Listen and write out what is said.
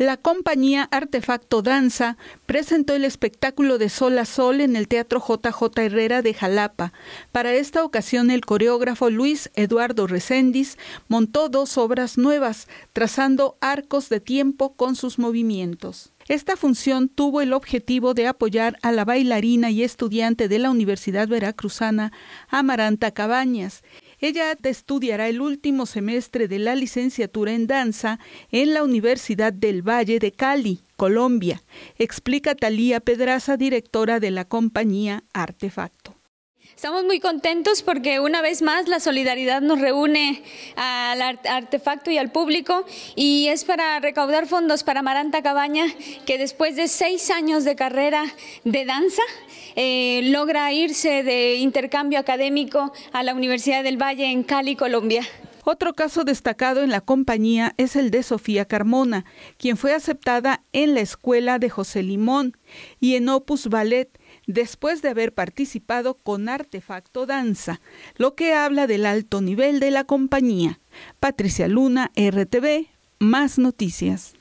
La compañía Artefacto Danza presentó el espectáculo de Sol a Sol en el Teatro JJ Herrera de Jalapa. Para esta ocasión, el coreógrafo Luis Eduardo Recendis montó dos obras nuevas, trazando arcos de tiempo con sus movimientos. Esta función tuvo el objetivo de apoyar a la bailarina y estudiante de la Universidad Veracruzana, Amaranta Cabañas, ella estudiará el último semestre de la licenciatura en danza en la Universidad del Valle de Cali, Colombia, explica Talía Pedraza, directora de la compañía Artefacto. Estamos muy contentos porque una vez más la solidaridad nos reúne al artefacto y al público y es para recaudar fondos para Maranta Cabaña que después de seis años de carrera de danza eh, logra irse de intercambio académico a la Universidad del Valle en Cali, Colombia. Otro caso destacado en la compañía es el de Sofía Carmona, quien fue aceptada en la escuela de José Limón y en Opus Ballet, después de haber participado con Artefacto Danza, lo que habla del alto nivel de la compañía. Patricia Luna, RTV, más noticias.